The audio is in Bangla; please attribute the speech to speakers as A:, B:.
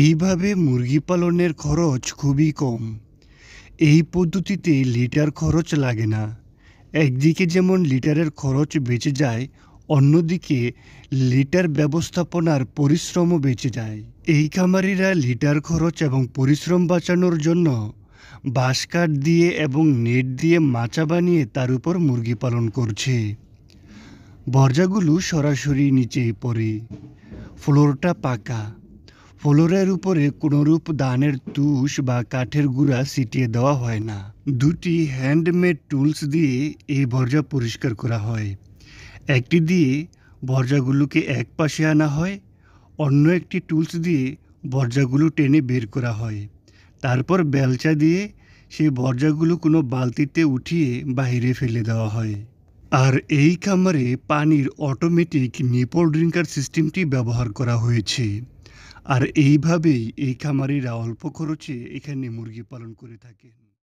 A: এইভাবে মুরগি পালনের খরচ খুবই কম এই পদ্ধতিতে লিটার খরচ লাগে না একদিকে যেমন লিটারের খরচ বেঁচে যায় অন্যদিকে লিটার ব্যবস্থাপনার পরিশ্রমও বেঁচে যায় এই খামারিরা লিটার খরচ এবং পরিশ্রম বাঁচানোর জন্য বাঁশ কাঠ দিয়ে এবং নেট দিয়ে মাচা বানিয়ে তার উপর মুরগি পালন করছে বর্জাগুলো সরাসরি নিচেই পড়ে ফ্লোরটা পাকা ফ্লোরের উপরে কোনোরূপ দানের তুষ বা কাঠের গুঁড়া ছিটিয়ে দেওয়া হয় না দুটি হ্যান্ডমেড টুলস দিয়ে এই বর্জা পরিষ্কার করা হয় একটি দিয়ে বর্জাগুলোকে এক পাশে আনা হয় অন্য একটি টুলস দিয়ে বর্জাগুলো টেনে বের করা হয় তারপর বেলচা দিয়ে সেই বর্জাগুলো কোনো বালতিতে উঠিয়ে বাহিরে ফেলে দেওয়া হয় আর এই খামারে পানির অটোমেটিক নিপল ড্রিঙ্কার সিস্টেমটি ব্যবহার করা হয়েছে আর এইভাবেই এই খামারিরা অল্প খরচে এখানে মুরগি পালন করে থাকে